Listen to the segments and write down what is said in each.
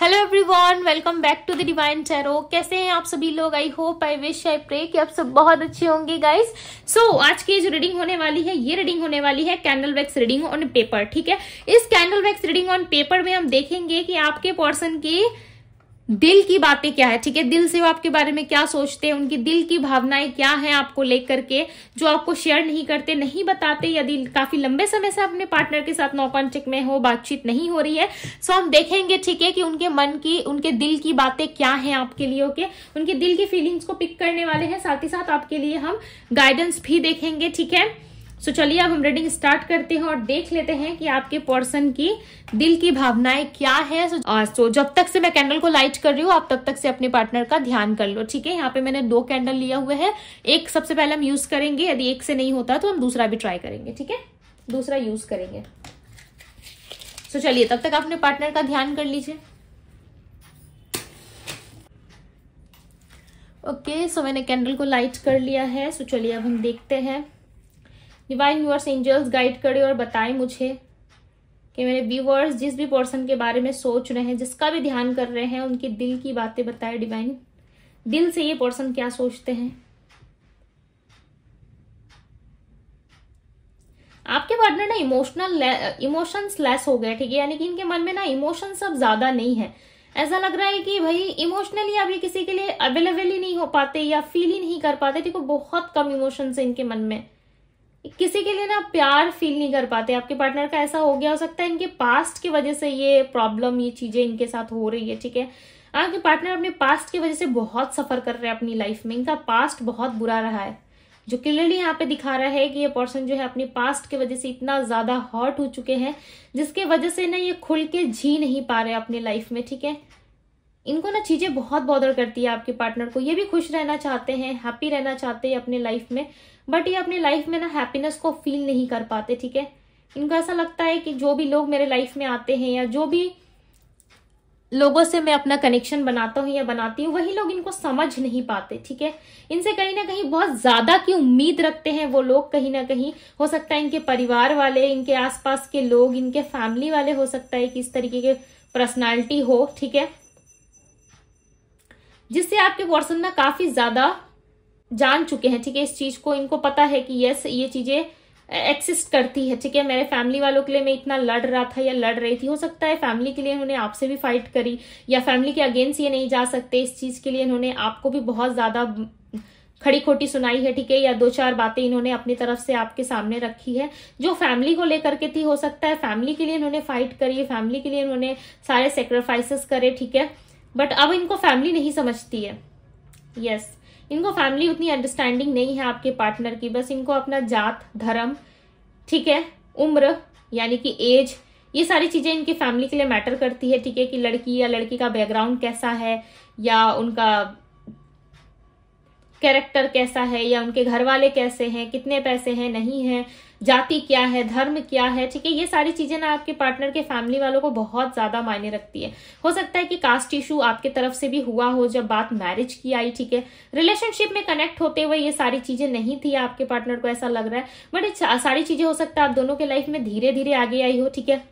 Hello everyone welcome back to the divine चैरो कैसे हैं आप सभी लोग I hope I wish I pray कि आप सब बहुत अच्छे होंगे गाइस सो so, आज की जो रीडिंग होने वाली है ये रीडिंग होने वाली है candle wax reading on paper ठीक है इस candle wax reading on paper में हम देखेंगे कि आपके पर्सन की दिल की बातें क्या है ठीक है दिल से वो आपके बारे में क्या सोचते हैं उनकी दिल की भावनाएं क्या है आपको लेकर के जो आपको शेयर नहीं करते नहीं बताते यदि काफी लंबे समय से अपने पार्टनर के साथ नो में हो बातचीत नहीं हो रही है सो हम देखेंगे ठीक है कि उनके मन की उनके दिल की बातें क्या है आपके लिए ओके उनके दिल की फीलिंग्स को पिक करने वाले हैं साथ ही साथ आपके लिए हम गाइडेंस भी देखेंगे ठीक है सो चलिए अब हम रीडिंग स्टार्ट करते हैं और देख लेते हैं कि आपके पर्सन की दिल की भावनाएं क्या है सो so, so, जब तक से मैं कैंडल को लाइट कर रही हूँ आप तब तक से अपने पार्टनर का ध्यान कर लो ठीक है यहाँ पे मैंने दो कैंडल लिया हुआ है एक सबसे पहले हम यूज करेंगे यदि एक से नहीं होता तो हम दूसरा भी ट्राई करेंगे ठीक है दूसरा यूज करेंगे सो so, चलिए तब तक अपने पार्टनर का ध्यान कर लीजिए ओके okay, सो so मैंने कैंडल को लाइट कर लिया है सो so, चलिए अब हम देखते हैं डिवाइन व्यूअर्स एंजल्स गाइड करें और बताएं मुझे कि मेरे व्यूअर्स जिस भी पर्सन के बारे में सोच रहे हैं जिसका भी ध्यान कर रहे हैं उनके दिल की बातें बताएं डिवाइन दिल से ये पर्सन क्या सोचते हैं आपके पार्टनर ना इमोशनल इमोशंस लेस हो गए ठीक है यानी कि इनके मन में ना इमोशन अब ज्यादा नहीं है ऐसा लग रहा है कि भाई इमोशनली आप ये किसी के लिए अवेलेबल ही नहीं हो पाते या फील ही नहीं कर पाते ठीक है बहुत कम इमोशंस है इनके मन में किसी के लिए ना प्यार फील नहीं कर पाते आपके पार्टनर का ऐसा हो गया हो सकता है इनके पास्ट की वजह से ये प्रॉब्लम ये चीजें इनके साथ हो रही है ठीक है आपके हाँ, पार्टनर अपने पास्ट की वजह से बहुत सफर कर रहे हैं अपनी लाइफ में इनका पास्ट बहुत बुरा रहा है जो क्लियरली यहाँ पे दिखा रहा है कि ये पर्सन जो है अपने पास्ट की वजह से इतना ज्यादा हॉट हो चुके हैं जिसके वजह से ना ये खुल के जी नहीं पा रहे अपने लाइफ में ठीक है इनको ना चीज़ें बहुत बॉदर करती है आपके पार्टनर को ये भी खुश रहना चाहते हैं हैप्पी रहना चाहते हैं अपने लाइफ में बट ये अपने लाइफ में ना हैप्पीनेस को फील नहीं कर पाते ठीक है इनको ऐसा लगता है कि जो भी लोग मेरे लाइफ में आते हैं या जो भी लोगों से मैं अपना कनेक्शन बनाता हूँ या बनाती हूँ वही लोग इनको समझ नहीं पाते ठीक है इनसे कहीं ना कहीं बहुत ज्यादा की उम्मीद रखते हैं वो लोग कहीं ना कहीं हो सकता है इनके परिवार वाले इनके आसपास के लोग इनके फैमिली वाले हो सकता है कि इस तरीके के पर्सनालिटी हो ठीक है जिससे आपके क्वेश्चन ना काफी ज्यादा जान चुके हैं ठीक है इस चीज को इनको पता है कि यस ये चीजें एक्सिस्ट करती है ठीक है मेरे फैमिली वालों के लिए मैं इतना लड़ रहा था या लड़ रही थी हो सकता है फैमिली के लिए उन्होंने आपसे भी फाइट करी या फैमिली के अगेंस्ट ये नहीं जा सकते इस चीज के लिए इन्होंने आपको भी बहुत ज्यादा खड़ी खोटी सुनाई है ठीक है या दो चार बातें इन्होंने अपनी तरफ से आपके सामने रखी है जो फैमिली को लेकर के थी हो सकता है फैमिली के लिए इन्होंने फाइट करी फैमिली के लिए इन्होंने सारे सेक्रीफाइसेस करे ठीक है बट अब इनको फैमिली नहीं समझती है यस yes, इनको फैमिली उतनी अंडरस्टैंडिंग नहीं है आपके पार्टनर की बस इनको अपना जात धर्म ठीक है उम्र यानी कि एज ये सारी चीजें इनकी फैमिली के लिए मैटर करती है ठीक है कि लड़की या लड़की का बैकग्राउंड कैसा है या उनका कैरेक्टर कैसा है या उनके घर वाले कैसे हैं कितने पैसे हैं नहीं है जाति क्या है धर्म क्या है ठीक है ये सारी चीजें ना आपके पार्टनर के फैमिली वालों को बहुत ज्यादा मायने रखती है हो सकता है कि कास्ट इशू आपके तरफ से भी हुआ हो जब बात मैरिज की आई ठीक है रिलेशनशिप में कनेक्ट होते हुए ये सारी चीजें नहीं थी आपके पार्टनर को ऐसा लग रहा है बट सारी चीजें हो सकता है आप दोनों के लाइफ में धीरे धीरे आगे आई हो ठीक है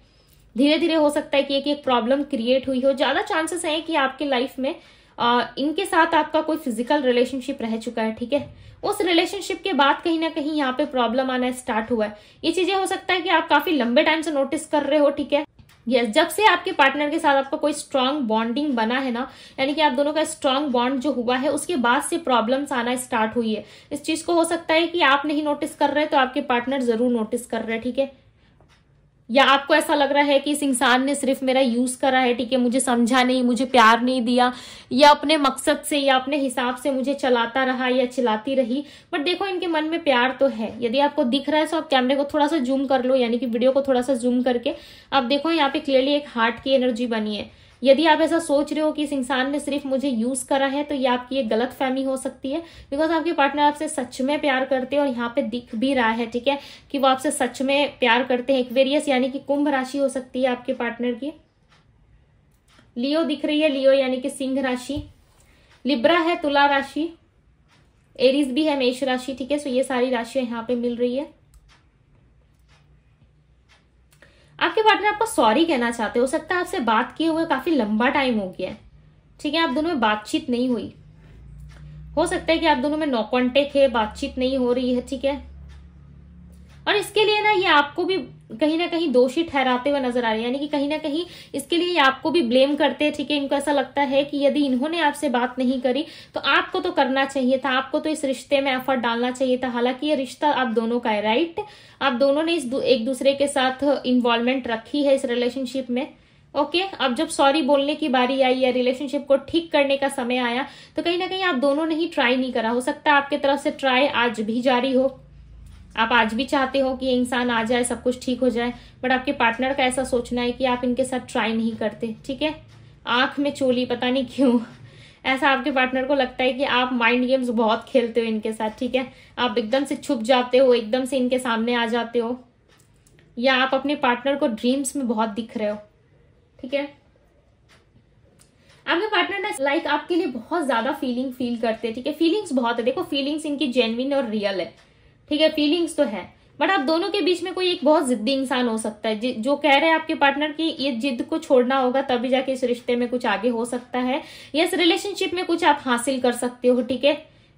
धीरे धीरे हो सकता है कि एक एक प्रॉब्लम क्रिएट हुई हो ज्यादा चांसेस है कि आपके लाइफ में आ, इनके साथ आपका कोई फिजिकल रिलेशनशिप रह चुका है ठीक है उस रिलेशनशिप के बाद कहीं ना कहीं यहाँ पे प्रॉब्लम आना स्टार्ट हुआ है ये चीजें हो सकता है कि आप काफी लंबे टाइम से नोटिस कर रहे हो ठीक है यस yes, जब से आपके पार्टनर के साथ आपका कोई स्ट्रांग बॉन्डिंग बना है ना यानी कि आप दोनों का स्ट्रांग बॉन्ड जो हुआ है उसके बाद से प्रॉब्लम्स आना स्टार्ट हुई है इस चीज को हो सकता है कि आप नहीं नोटिस कर रहे तो आपके पार्टनर जरूर नोटिस कर रहे हैं ठीक है या आपको ऐसा लग रहा है कि इस इंसान ने सिर्फ मेरा यूज करा है ठीक है मुझे समझा नहीं मुझे प्यार नहीं दिया या अपने मकसद से या अपने हिसाब से मुझे चलाता रहा या चिलाती रही बट देखो इनके मन में प्यार तो है यदि आपको दिख रहा है तो आप कैमरे को थोड़ा सा जूम कर लो यानी कि वीडियो को थोड़ा सा जूम करके आप देखो यहाँ पे क्लियरली एक हार्ट की एनर्जी बनी है यदि आप ऐसा सोच रहे हो कि इस इंसान ने सिर्फ मुझे यूज करा है तो ये आपकी एक गलत फहमी हो सकती है बिकॉज आपके पार्टनर आपसे सच में प्यार करते हैं और यहाँ पे दिख भी रहा है ठीक है कि वो आपसे सच में प्यार करते हैं एक्वेरियस यानी कि कुंभ राशि हो सकती है आपके पार्टनर की लियो दिख रही है लियो यानी कि सिंह राशि लिब्रा है तुला राशि एरिस भी है मेष राशि ठीक है सो ये सारी राशियां यहाँ पे मिल रही है आपके पार्टनर आपको सॉरी कहना चाहते हो सकता है आपसे बात किए हुए काफी लंबा टाइम हो गया है ठीक है आप दोनों में बातचीत नहीं हुई हो सकता है कि आप दोनों में नो कॉन्टेक्ट है बातचीत नहीं हो रही है ठीक है और इसके लिए ना ये आपको भी कहीं ना कहीं दोषी ठहराते हुए नजर आ रहे हैं यानी कि कहीं ना कहीं इसके लिए आपको भी ब्लेम करते हैं ठीक है इनको ऐसा लगता है कि यदि इन्होंने आपसे बात नहीं करी तो आपको तो करना चाहिए था आपको तो इस रिश्ते में एफर्ट डालना चाहिए था हालांकि ये रिश्ता आप दोनों का है राइट आप दोनों ने इस दू, एक दूसरे के साथ इन्वॉल्वमेंट रखी है इस रिलेशनशिप में ओके okay, अब जब सॉरी बोलने की बारी आई या रिलेशनशिप को ठीक करने का समय आया तो कहीं ना कहीं आप दोनों ने ही ट्राई नहीं करा हो सकता है आपके तरफ से ट्राई आज भी जारी हो आप आज भी चाहते हो कि इंसान आ जाए सब कुछ ठीक हो जाए बट आपके पार्टनर का ऐसा सोचना है कि आप इनके साथ ट्राई नहीं करते ठीक है आंख में चोली पता नहीं क्यों ऐसा आपके पार्टनर को लगता है कि आप माइंड गेम्स बहुत खेलते हो इनके साथ ठीक है आप एकदम से छुप जाते हो एकदम से इनके सामने आ जाते हो या आप अपने पार्टनर को ड्रीम्स में बहुत दिख रहे हो ठीक है आपके पार्टनर ना लाइक आपके लिए बहुत ज्यादा फीलिंग फील करते हैं ठीक है फीलिंग्स बहुत है देखो फीलिंग्स इनकी जेनविन और रियल है ठीक है फीलिंग्स तो है बट आप दोनों के बीच में कोई एक बहुत जिद्दी इंसान हो सकता है जो कह रहे हैं आपके पार्टनर की ये जिद को छोड़ना होगा तभी जाके इस रिश्ते में कुछ आगे हो सकता है या इस रिलेशनशिप में कुछ आप हासिल कर सकते हो ठीक है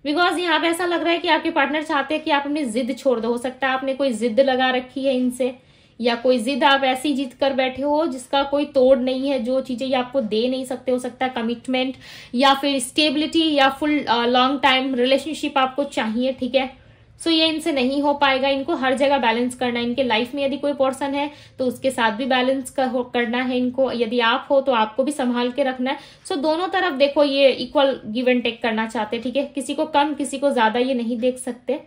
बिकॉज यहाँ पे ऐसा लग रहा है कि आपके पार्टनर चाहते हैं कि आप अपनी जिद छोड़ दो हो सकता है आपने कोई जिद लगा रखी है इनसे या कोई जिद आप ऐसी जीत कर बैठे हो जिसका कोई तोड़ नहीं है जो चीजें आपको दे नहीं सकते हो सकता है कमिटमेंट या फिर स्टेबिलिटी या फुल लॉन्ग टाइम रिलेशनशिप आपको चाहिए ठीक है सो ये इनसे नहीं हो पाएगा इनको हर जगह बैलेंस करना है इनके लाइफ में यदि कोई पोर्सन है तो उसके साथ भी बैलेंस करना है इनको यदि आप हो तो आपको भी संभाल के रखना है सो so, दोनों तरफ देखो ये इक्वल गिव एंड टेक करना चाहते हैं ठीक है किसी को कम किसी को ज्यादा ये नहीं देख सकते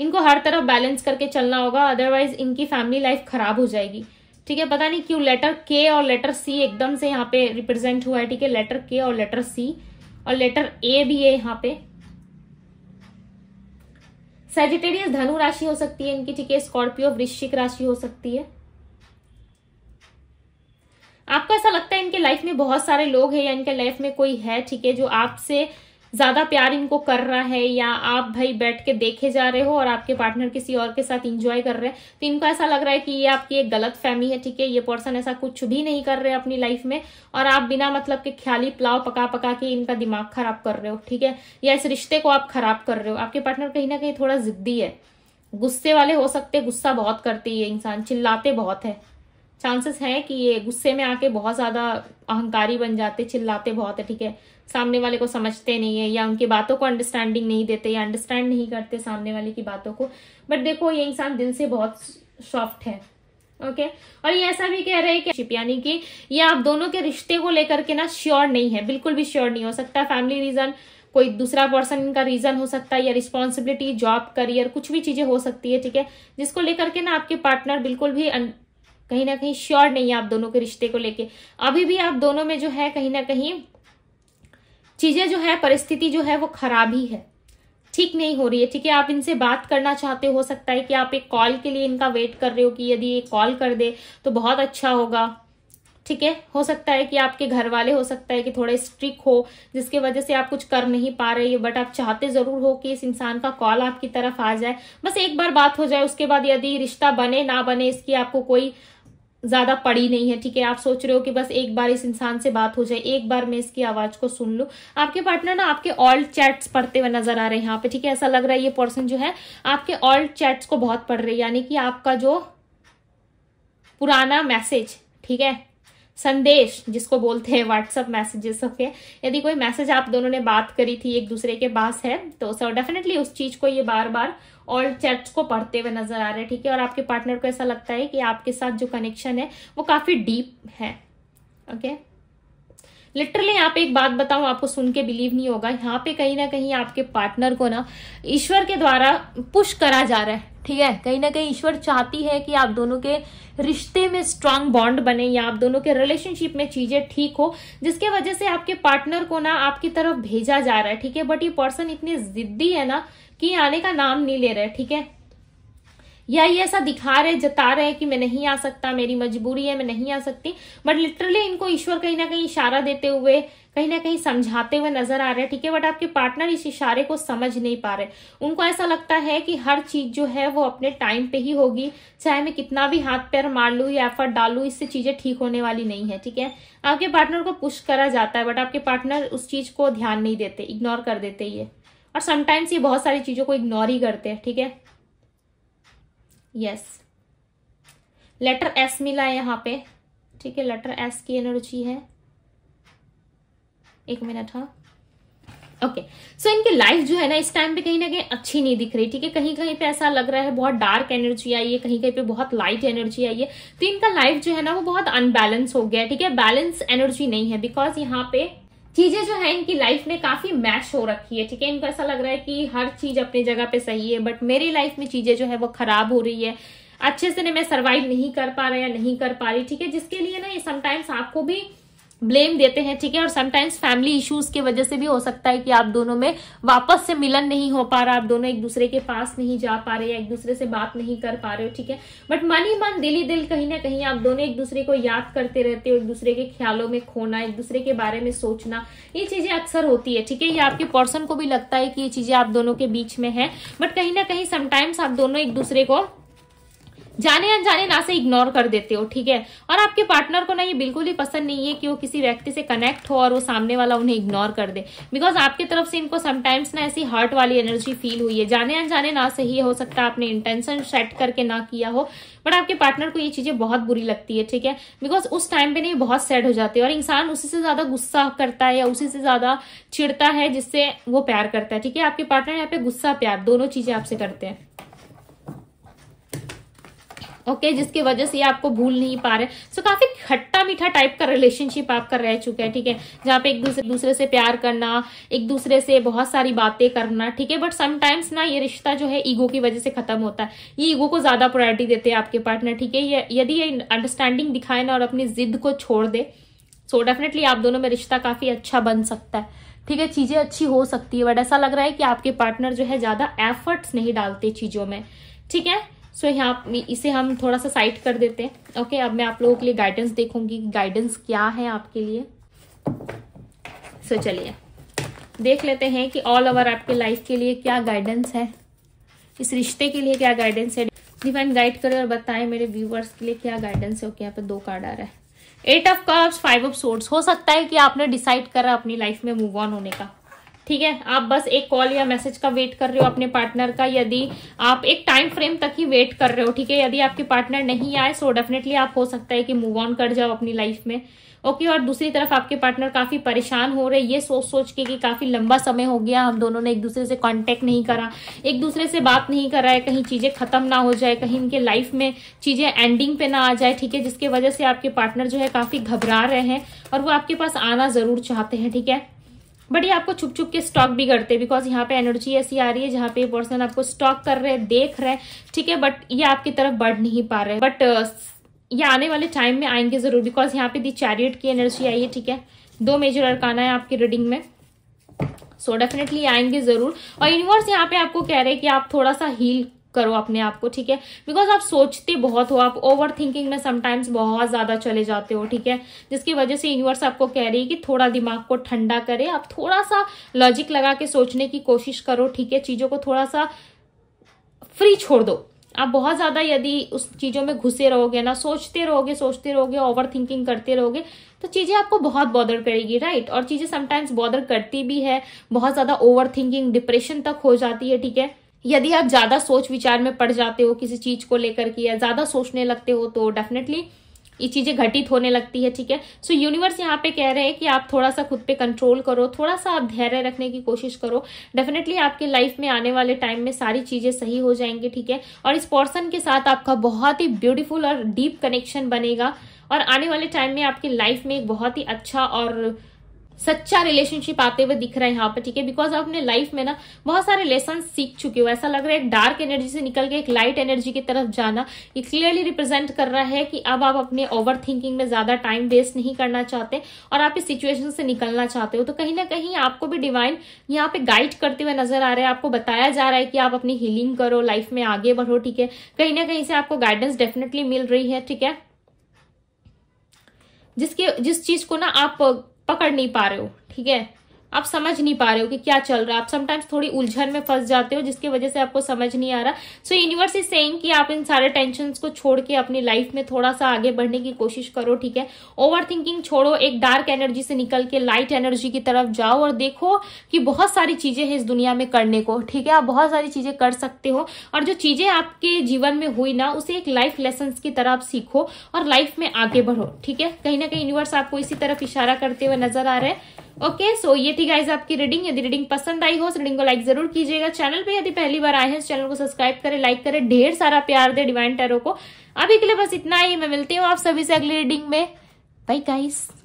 इनको हर तरफ बैलेंस करके चलना होगा अदरवाइज इनकी फैमिली लाइफ खराब हो जाएगी ठीक है पता नहीं क्यों लेटर के और लेटर सी एकदम से यहाँ पे रिप्रेजेंट हुआ है ठीक है लेटर के और लेटर सी और लेटर ए भी है यहाँ पे सेजिटेरियस धनु राशि हो सकती है इनकी ठीक है स्कॉर्पियो वृश्चिक राशि हो सकती है आपको ऐसा लगता है इनके लाइफ में बहुत सारे लोग हैं या इनके लाइफ में कोई है ठीक है जो आपसे ज्यादा प्यार इनको कर रहा है या आप भाई बैठ के देखे जा रहे हो और आपके पार्टनर किसी और के साथ इंजॉय कर रहे हैं तो इनको ऐसा लग रहा है कि ये आपकी एक गलत फैमिली है ठीक है ये पर्सन ऐसा कुछ भी नहीं कर रहे अपनी लाइफ में और आप बिना मतलब के ख्याली पुलाव पका पका के इनका दिमाग खराब कर रहे हो ठीक है या इस रिश्ते को आप खराब कर रहे हो आपके पार्टनर कहीं ना कहीं थोड़ा जिद्दी है गुस्से वाले हो सकते गुस्सा बहुत करती है इंसान चिल्लाते बहुत है चांसेस है कि ये गुस्से में आके बहुत ज़्यादा अहंकारी बन जाते चिल्लाते बहुत है ठीक है सामने वाले को समझते नहीं है या उनकी बातों को अंडरस्टैंडिंग नहीं देते या अंडरस्टैंड नहीं करते सामने वाले की बातों को बट देखो ये इंसान दिल से बहुत सॉफ्ट है ओके okay? और ये ऐसा भी कह रहे हैं कि यानी कि ये आप दोनों के रिश्ते को लेकर के ना श्योर नहीं है बिल्कुल भी श्योर नहीं हो सकता फैमिली रीजन कोई दूसरा पर्सन का रीजन हो सकता है या रिस्पॉन्सिबिलिटी जॉब करियर कुछ भी चीजें हो सकती है ठीक है जिसको लेकर के ना आपके पार्टनर बिल्कुल भी कहीं ना कहीं श्योर नहीं है आप दोनों के रिश्ते को लेके अभी भी आप दोनों में जो है कहीं ना कहीं चीज़ें जो है परिस्थिति जो है वो खराब ही है ठीक नहीं हो रही है ठीक है आप इनसे बात करना चाहते हो सकता है कि आप एक कॉल के लिए इनका वेट कर रहे हो कि यदि ये कॉल कर दे तो बहुत अच्छा होगा ठीक है हो सकता है कि आपके घर वाले हो सकता है कि थोड़े स्ट्रिक हो जिसके वजह से आप कुछ कर नहीं पा रहे हो बट आप चाहते जरूर हो कि इस इंसान का कॉल आपकी तरफ आ जाए बस एक बार बात हो जाए उसके बाद यदि रिश्ता बने ना बने इसकी आपको कोई ज़्यादा पड़ी नहीं है ठीक है आप सोच रहे हो कि बस एक बार इस इंसान से बात हो जाए एक बार मैं इसकी आवाज़ को सुन लू आपके पार्टनर ना आपके ऑल्ड चैट्स पढ़ते हुए नजर आ रहे हैं यहाँ पे ठीक है ऐसा लग रहा है ये पर्सन जो है आपके ऑल्ड चैट्स को बहुत पढ़ रही है यानी कि आपका जो पुराना मैसेज ठीक है संदेश जिसको बोलते हैं व्हाट्सअप मैसेजेस ओके यदि कोई मैसेज आप दोनों ने बात करी थी एक दूसरे के पास है तो सर डेफिनेटली उस चीज को ये बार बार और चर्च को पढ़ते हुए नजर आ रहे हैं ठीक है और आपके पार्टनर को ऐसा लगता है कि आपके साथ जो कनेक्शन है वो काफी डीप है ओके okay? लिटरली आप एक बात बताओ आपको सुन के बिलीव नहीं होगा यहाँ पे कहीं ना कहीं आपके पार्टनर को ना ईश्वर के द्वारा पुश करा जा रहा है ठीक है कहीं ना कहीं ईश्वर चाहती है कि आप दोनों के रिश्ते में स्ट्रांग बॉन्ड बने या आप दोनों के रिलेशनशिप में चीजें ठीक हो जिसके वजह से आपके पार्टनर को ना आपकी तरफ भेजा जा रहा है ठीक है बट ये पर्सन इतनी जिद्दी है ना कि आने का नाम नहीं ले रहा है ठीक है या ये ऐसा दिखा रहे जता रहे कि मैं नहीं आ सकता मेरी मजबूरी है मैं नहीं आ सकती बट लिटरली इनको ईश्वर कहीं ना कहीं इशारा देते हुए कहीं ना कहीं समझाते हुए नजर आ रहे हैं ठीक है बट आपके पार्टनर इस इशारे को समझ नहीं पा रहे उनको ऐसा लगता है कि हर चीज जो है वो अपने टाइम पे ही होगी चाहे मैं कितना भी हाथ पैर मार लू या एफर्ट डालू इससे चीजें ठीक होने वाली नहीं है ठीक है आपके पार्टनर को पुश करा जाता है बट आपके पार्टनर उस चीज को ध्यान नहीं देते इग्नोर कर देते ये और समटाइम्स ये बहुत सारी चीजों को इग्नोर ही करते हैं ठीक है यस लेटर एस मिला है यहां पे ठीक है लेटर एस की एनर्जी है एक मिनट हाँ ओके okay. सो so, इनकी लाइफ जो है ना इस टाइम पे कहीं ना कहीं अच्छी नहीं दिख रही ठीक है कहीं कहीं पे ऐसा लग रहा है बहुत डार्क एनर्जी आई है कहीं कहीं पे बहुत लाइट एनर्जी आई है तो इनका लाइफ जो है ना वो बहुत अनबैलेंस हो गया है ठीक है बैलेंस एनर्जी नहीं है बिकॉज यहाँ पे चीजें जो है इनकी लाइफ में काफी मैच हो रखी है ठीक है इनको ऐसा लग रहा है कि हर चीज अपनी जगह पे सही है बट मेरी लाइफ में चीजें जो है वो खराब हो रही है अच्छे से मैं सर्वाइव नहीं कर पा रहा या नहीं कर पा रही ठीक है जिसके लिए ना ये समटाइम्स आपको भी ब्लेम देते हैं ठीक है और समटाइम्स फैमिली इश्यूज के वजह से भी हो सकता है कि आप दोनों में वापस से मिलन नहीं हो पा रहा आप दोनों एक दूसरे के पास नहीं जा पा रहे या एक दूसरे से बात नहीं कर पा रहे हो ठीक है बट मन ही मन दिल ही दिल कहीं ना कहीं आप दोनों एक दूसरे को याद करते रहते हो एक दूसरे के ख्यालों में खोना एक दूसरे के बारे में सोचना ये चीजें अक्सर होती है ठीक है ये आपके पर्सन को भी लगता है कि ये चीजें आप दोनों के बीच में है बट कहीं ना कहीं समटाइम्स आप दोनों एक दूसरे को जाने अनजाने ना से इग्नोर कर देते हो ठीक है और आपके पार्टनर को ना ये बिल्कुल ही पसंद नहीं है कि वो किसी व्यक्ति से कनेक्ट हो और वो सामने वाला उन्हें इग्नोर कर दे बिकॉज आपकी तरफ से इनको समटाइम्स ना ऐसी हार्ट वाली एनर्जी फील हुई है जाने अनजाने ना सही हो सकता आपने इंटेंशन सेट करके ना किया हो बट आपके पार्टनर को ये चीजें बहुत बुरी लगती है ठीक है बिकॉज उस टाइम पे ना ये बहुत सैड हो जाते हैं और इंसान उसी से ज्यादा गुस्सा करता है या उसी से ज्यादा चिड़ता है जिससे वो प्यार करता है ठीक है आपके पार्टनर यहाँ पे गुस्सा प्यार दोनों चीजें आपसे करते हैं ओके okay, जिसकी वजह से आपको भूल नहीं पा रहे सो so, काफी खट्टा मीठा टाइप का रिलेशनशिप आपका रह चुका है ठीक है जहाँ पे एक दूसरे दूसरे से प्यार करना एक दूसरे से बहुत सारी बातें करना ठीक है बट समटाइम्स ना ये रिश्ता जो है ईगो की वजह से खत्म होता है ये ईगो को ज्यादा प्रायोरिटी देते हैं आपके पार्टनर ठीक है यदि ये अंडरस्टैंडिंग दिखाए ना और अपनी जिद को छोड़ दे सो so डेफिनेटली आप दोनों में रिश्ता काफी अच्छा बन सकता है ठीक है चीजें अच्छी हो सकती है बट ऐसा लग रहा है कि आपके पार्टनर जो है ज्यादा एफर्ट्स नहीं डालते चीजों में ठीक है सो so, यहाँ इसे हम थोड़ा सा साइड कर देते हैं ओके okay, अब मैं आप लोगों के लिए गाइडेंस देखूंगी गाइडेंस क्या है आपके लिए सो so, चलिए देख लेते हैं कि ऑल ओवर आपके लाइफ के लिए क्या गाइडेंस है इस रिश्ते के लिए क्या गाइडेंस है डिफाइन गाइड करें और बताएं मेरे व्यूवर्स के लिए क्या गाइडेंस है ओके okay, यहाँ पे दो कार्ड आ रहा है eight of card five of swords हो सकता है कि आपने डिसाइड करा अपनी लाइफ में मूव ऑन होने का ठीक है आप बस एक कॉल या मैसेज का वेट कर रहे हो अपने पार्टनर का यदि आप एक टाइम फ्रेम तक ही वेट कर रहे हो ठीक है यदि आपके पार्टनर नहीं आए सो डेफिनेटली आप हो सकता है कि मूव ऑन कर जाओ अपनी लाइफ में ओके okay, और दूसरी तरफ आपके पार्टनर काफी परेशान हो रहे ये सोच सोच के कि काफी लंबा समय हो गया हम दोनों ने एक दूसरे से कांटेक्ट नहीं करा एक दूसरे से बात नहीं करा है कहीं चीजें खत्म ना हो जाए कहीं इनके लाइफ में चीजें एंडिंग पे ना आ जाए ठीक है जिसके वजह से आपके पार्टनर जो है काफी घबरा रहे हैं और वो आपके पास आना जरूर चाहते हैं ठीक है बट ये आपको छुप छुप के स्टॉक भी करते हैं बिकॉज यहाँ पे एनर्जी ऐसी आ रही है जहाँ पे पर्सन आपको स्टॉक कर रहे हैं देख रहे हैं ठीक है बट ये आपकी तरफ बढ़ नहीं पा रहे बट uh, ये आने वाले टाइम में आएंगे जरूर बिकॉज यहाँ पे दी चैरियट की एनर्जी आई है ठीक है दो मेजर अरकाना है आपकी रीडिंग में सो so डेफिनेटली आएंगे जरूर और यूनिवर्स यहाँ पे आपको कह रहे हैं कि आप थोड़ा सा हील करो अपने आप को ठीक है बिकॉज आप सोचते बहुत हो आप ओवर थिंकिंग में समटाइम्स बहुत ज्यादा चले जाते हो ठीक है जिसकी वजह से यूनिवर्स आपको कह रही है कि थोड़ा दिमाग को ठंडा करे आप थोड़ा सा लॉजिक लगा के सोचने की कोशिश करो ठीक है चीजों को थोड़ा सा फ्री छोड़ दो आप बहुत ज्यादा यदि उस चीजों में घुसे रहोगे ना सोचते रहोगे सोचते रहोगे ओवर थिंकिंग करते रहोगे तो चीजें आपको बहुत बॉदर करेगी राइट और चीजें समटाइम्स बॉदर करती भी है बहुत ज्यादा ओवर थिंकिंग डिप्रेशन तक हो जाती है ठीक है यदि आप ज़्यादा सोच विचार में पड़ जाते हो किसी चीज़ को लेकर के या ज़्यादा सोचने लगते हो तो डेफिनेटली ये चीज़ें घटित होने लगती है ठीक है सो यूनिवर्स यहाँ पे कह रहे हैं कि आप थोड़ा सा खुद पे कंट्रोल करो थोड़ा सा आप धैर्य रखने की कोशिश करो डेफिनेटली आपके लाइफ में आने वाले टाइम में सारी चीज़ें सही हो जाएंगी ठीक है और इस पर्सन के साथ आपका बहुत ही ब्यूटीफुल और डीप कनेक्शन बनेगा और आने वाले टाइम में आपकी लाइफ में एक बहुत ही अच्छा और सच्चा रिलेशनशिप आते हुए दिख रहा है यहाँ पर ठीक है बिकॉज आप अपने लाइफ में ना बहुत सारे लेसन सीख चुके हो ऐसा लग रहा है एक डार्क एनर्जी से निकल के एक लाइट एनर्जी की तरफ जाना ये क्लियरली रिप्रेजेंट कर रहा है कि अब आप अपने ओवर थिंकिंग में ज्यादा टाइम वेस्ट नहीं करना चाहते और आप इस सिचुएशन से निकलना चाहते हो तो कहीं ना कहीं आपको भी डिवाइन यहाँ पे गाइड करते हुए नजर आ रहे है आपको बताया जा रहा है कि आप अपनी हीलिंग करो लाइफ में आगे बढ़ो ठीक है कहीं ना कहीं से आपको गाइडेंस डेफिनेटली मिल रही है ठीक है जिसके जिस चीज को ना आप पकड़ नहीं पा रहे हो ठीक है आप समझ नहीं पा रहे हो कि क्या चल रहा है आप समटाइम्स थोड़ी उलझन में फंस जाते हो जिसकी वजह से आपको समझ नहीं आ रहा सो यूनिवर्स इज सेइंग कि आप इन सारे टेंशन को छोड़ के अपनी लाइफ में थोड़ा सा आगे बढ़ने की कोशिश करो ठीक है ओवर थिंकिंग छोड़ो एक डार्क एनर्जी से निकल के लाइट एनर्जी की तरफ जाओ और देखो कि बहुत सारी चीजें हैं इस दुनिया में करने को ठीक है आप बहुत सारी चीजें कर सकते हो और जो चीजें आपके जीवन में हुई ना उसे एक लाइफ लेसन की तरह आप सीखो और लाइफ में आगे बढ़ो ठीक है कहीं ना कहीं यूनिवर्स आपको इसी तरफ इशारा करते हुए नजर आ रहे हैं ओके सो ये थी गाइज आपकी रीडिंग यदि रीडिंग पसंद आई हो उस रीडिंग को लाइक जरूर कीजिएगा चैनल पे यदि पहली बार आए हैं चैनल को सब्सक्राइब करें लाइक करें ढेर सारा प्यार दे डिवाइन टैरो को अभी के लिए बस इतना ही मैं मिलती हूँ आप सभी से अगली रीडिंग में बाई गाइज